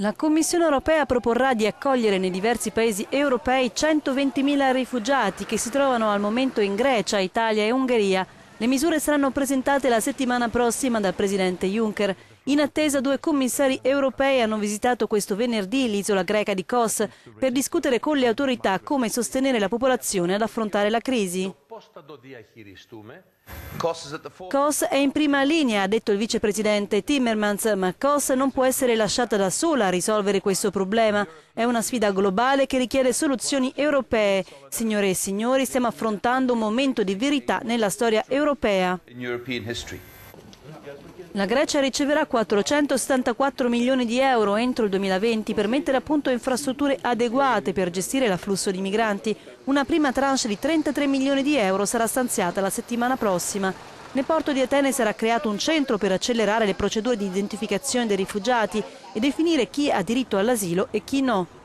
La Commissione europea proporrà di accogliere nei diversi paesi europei 120.000 rifugiati che si trovano al momento in Grecia, Italia e Ungheria. Le misure saranno presentate la settimana prossima dal presidente Juncker. In attesa due commissari europei hanno visitato questo venerdì l'isola greca di Kos per discutere con le autorità come sostenere la popolazione ad affrontare la crisi πώς θα το διαχειριστούμε. Kos è in prima linea, ha detto il vicepresidente Timmermans, ma Kos non può essere lasciata da sola a risolvere questo problema. È una sfida globale che richiede soluzioni europee. Signore e signori, stiamo affrontando un momento di verità nella storia europea. La Grecia riceverà 474 milioni di euro entro il 2020 per mettere a punto infrastrutture adeguate per gestire l'afflusso di migranti. Una prima tranche di 33 milioni di euro sarà stanziata la settimana prossima. Nel porto di Atene sarà creato un centro per accelerare le procedure di identificazione dei rifugiati e definire chi ha diritto all'asilo e chi no.